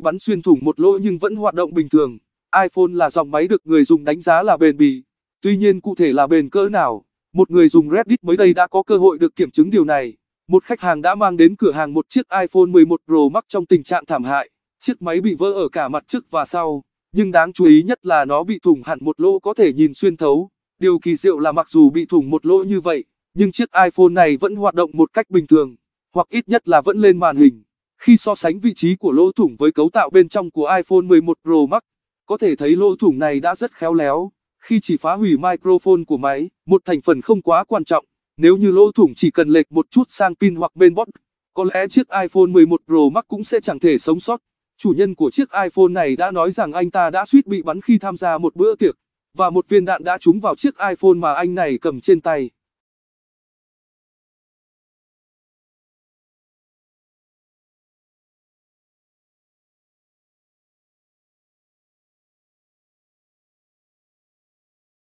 bắn xuyên thủng một lỗ nhưng vẫn hoạt động bình thường. iPhone là dòng máy được người dùng đánh giá là bền bỉ. Tuy nhiên cụ thể là bền cỡ nào, một người dùng Reddit mới đây đã có cơ hội được kiểm chứng điều này. Một khách hàng đã mang đến cửa hàng một chiếc iPhone 11 Pro Max trong tình trạng thảm hại. Chiếc máy bị vỡ ở cả mặt trước và sau, nhưng đáng chú ý nhất là nó bị thủng hẳn một lỗ có thể nhìn xuyên thấu. Điều kỳ diệu là mặc dù bị thủng một lỗ như vậy, nhưng chiếc iPhone này vẫn hoạt động một cách bình thường, hoặc ít nhất là vẫn lên màn hình. Khi so sánh vị trí của lỗ thủng với cấu tạo bên trong của iPhone 11 Pro Max, có thể thấy lỗ thủng này đã rất khéo léo, khi chỉ phá hủy microphone của máy, một thành phần không quá quan trọng. Nếu như lỗ thủng chỉ cần lệch một chút sang pin hoặc mainboard, có lẽ chiếc iPhone 11 Pro Max cũng sẽ chẳng thể sống sót. Chủ nhân của chiếc iPhone này đã nói rằng anh ta đã suýt bị bắn khi tham gia một bữa tiệc, và một viên đạn đã trúng vào chiếc iPhone mà anh này cầm trên tay.